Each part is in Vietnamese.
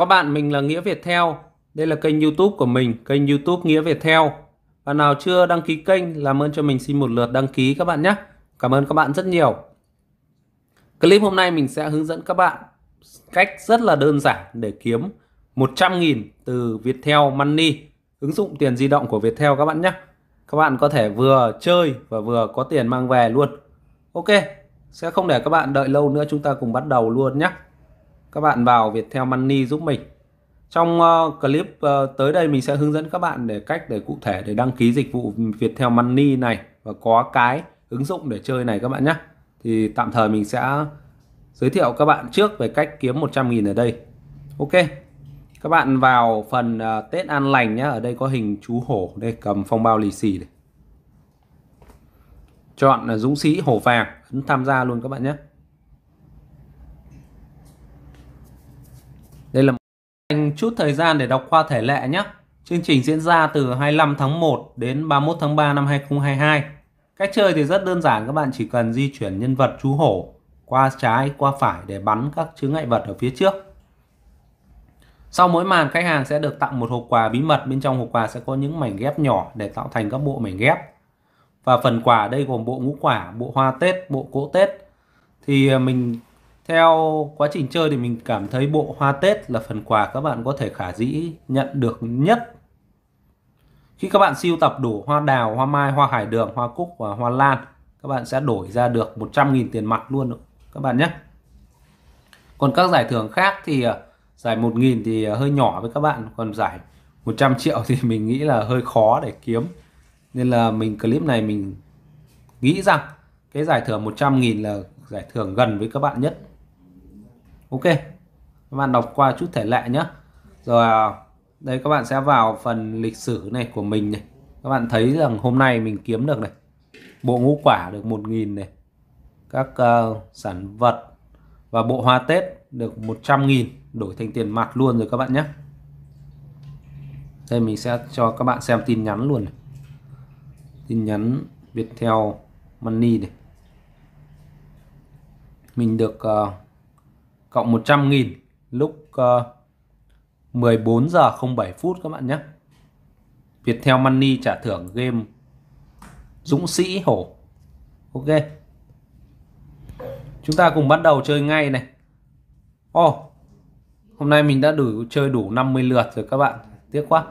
các bạn, mình là Nghĩa Việt Theo. Đây là kênh YouTube của mình, kênh YouTube Nghĩa Việt Theo. Bạn nào chưa đăng ký kênh, làm ơn cho mình xin một lượt đăng ký các bạn nhé. Cảm ơn các bạn rất nhiều. Clip hôm nay mình sẽ hướng dẫn các bạn cách rất là đơn giản để kiếm 100.000 từ Viettel Money, ứng dụng tiền di động của Viettel các bạn nhé. Các bạn có thể vừa chơi và vừa có tiền mang về luôn. Ok, sẽ không để các bạn đợi lâu nữa chúng ta cùng bắt đầu luôn nhé các bạn vào Viettel Money giúp mình trong uh, clip uh, tới đây mình sẽ hướng dẫn các bạn để cách để cụ thể để đăng ký dịch vụ Viettel Money này và có cái ứng dụng để chơi này các bạn nhé thì tạm thời mình sẽ giới thiệu các bạn trước về cách kiếm 100.000 ở đây Ok các bạn vào phần uh, Tết an lành nhé ở đây có hình chú hổ đây cầm phong bao lì xì này. chọn là dũng sĩ hổ vàng ấn tham gia luôn các bạn nhé chút thời gian để đọc qua thể lệ nhé. Chương trình diễn ra từ 25 tháng 1 đến 31 tháng 3 năm 2022. Cách chơi thì rất đơn giản, các bạn chỉ cần di chuyển nhân vật chú hổ qua trái, qua phải để bắn các chướng ngại vật ở phía trước. Sau mỗi màn, khách hàng sẽ được tặng một hộp quà bí mật. Bên trong hộp quà sẽ có những mảnh ghép nhỏ để tạo thành các bộ mảnh ghép. Và phần quà đây gồm bộ ngũ quả, bộ hoa Tết, bộ cỗ Tết. Thì à, mình theo quá trình chơi thì mình cảm thấy bộ hoa Tết là phần quà các bạn có thể khả dĩ nhận được nhất. Khi các bạn siêu tập đủ hoa đào, hoa mai, hoa hải đường, hoa cúc và hoa lan, các bạn sẽ đổi ra được 100.000 tiền mặt luôn các bạn nhé. Còn các giải thưởng khác thì à, giải 1.000 thì à, hơi nhỏ với các bạn, còn giải 100 triệu thì mình nghĩ là hơi khó để kiếm. Nên là mình clip này mình nghĩ rằng cái giải thưởng 100.000 là giải thưởng gần với các bạn nhất ok các bạn đọc qua chút thể lệ nhé rồi à, đây các bạn sẽ vào phần lịch sử này của mình này các bạn thấy rằng hôm nay mình kiếm được này bộ ngũ quả được 1.000 này các uh, sản vật và bộ hoa Tết được 100.000 đổi thành tiền mặt luôn rồi các bạn nhé đây mình sẽ cho các bạn xem tin nhắn luôn này. tin nhắn Viettel Money này mình được uh, cộng 100 nghìn lúc uh, ờ, 14 giờ 07 phút các bạn nhé. Viettel Money trả thưởng game Dũng Sĩ Hổ. Ok. Chúng ta cùng bắt đầu chơi ngay này. Ồ, oh, hôm nay mình đã đủ chơi đủ 50 lượt rồi các bạn. Tiếc quá.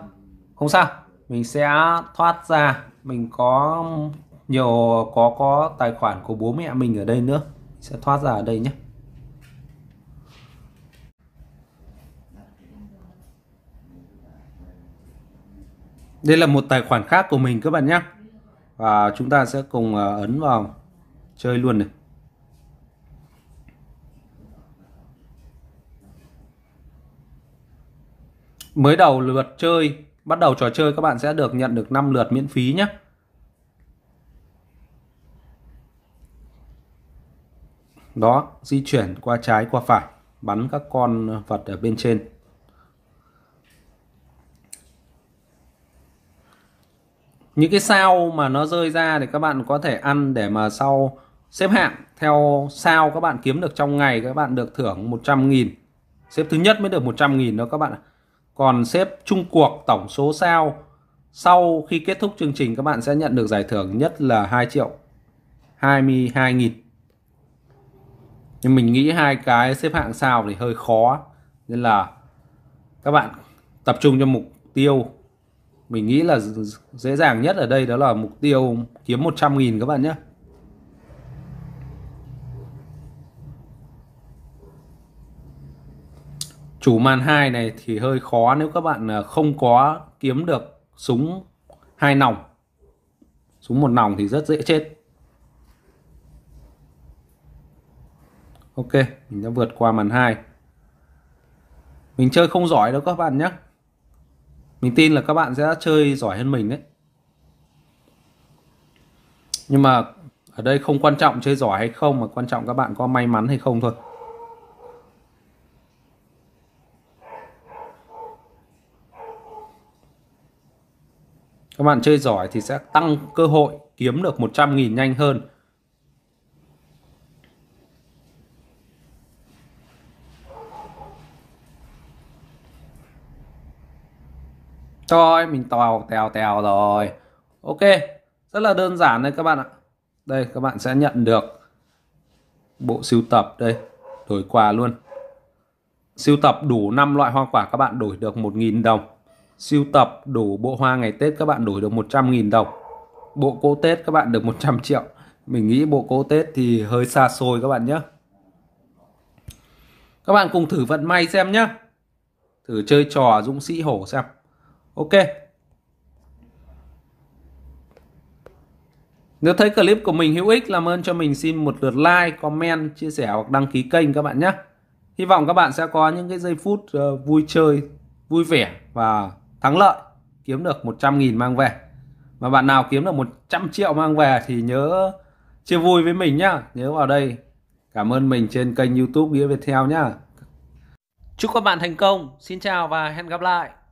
Không sao, mình sẽ thoát ra. Mình có nhiều có có tài khoản của bố mẹ mình ở đây nữa. Mình sẽ thoát ra ở đây nhé. đây là một tài khoản khác của mình các bạn nhé và chúng ta sẽ cùng à, ấn vào chơi luôn này mới đầu lượt chơi bắt đầu trò chơi các bạn sẽ được nhận được 5 lượt miễn phí nhé đó di chuyển qua trái qua phải bắn các con vật ở bên trên những cái sao mà nó rơi ra thì các bạn có thể ăn để mà sau xếp hạng theo sao các bạn kiếm được trong ngày các bạn được thưởng 100.000 xếp thứ nhất mới được 100.000 đó các bạn còn xếp chung cuộc tổng số sao sau khi kết thúc chương trình các bạn sẽ nhận được giải thưởng nhất là 2 triệu 22 nghìn nhưng mình nghĩ hai cái xếp hạng sao thì hơi khó nên là các bạn tập trung cho mục tiêu mình nghĩ là dễ dàng nhất ở đây đó là mục tiêu kiếm 100.000 các bạn nhé chủ màn 2 này thì hơi khó nếu các bạn à, không có kiếm được súng hai nòng súng một nòng thì rất dễ chết ok mình đã vượt qua màn 2 mình chơi không giỏi đâu các bạn nhé mình tin là các bạn sẽ chơi giỏi hơn mình đấy nhưng mà ở đây không quan trọng chơi giỏi hay không mà quan trọng các bạn có may mắn hay không thôi các bạn chơi giỏi thì sẽ tăng cơ hội kiếm được 100.000 nhanh hơn Thôi mình tèo tèo tèo rồi Ok Rất là đơn giản đây các bạn ạ Đây các bạn sẽ nhận được Bộ siêu tập đây Đổi quà luôn Siêu tập đủ 5 loại hoa quả các bạn đổi được 1.000 đồng Siêu tập đủ bộ hoa ngày Tết các bạn đổi được 100.000 đồng Bộ cô Tết các bạn được 100 triệu Mình nghĩ bộ cô Tết thì hơi xa xôi các bạn nhé Các bạn cùng thử vận may xem nhé Thử chơi trò dũng sĩ hổ xem ok nếu thấy clip của mình hữu ích làm ơn cho mình xin một lượt like comment chia sẻ hoặc đăng ký kênh các bạn nhé hy vọng các bạn sẽ có những cái giây phút ờ, vui chơi vui vẻ và thắng lợi kiếm được 100.000 mang về mà bạn nào kiếm được 100 triệu mang về thì nhớ chia vui với mình nhá nhớ vào đây cảm ơn mình trên kênh youtube nghĩa việt theo nhá chúc các bạn thành công xin chào và hẹn gặp lại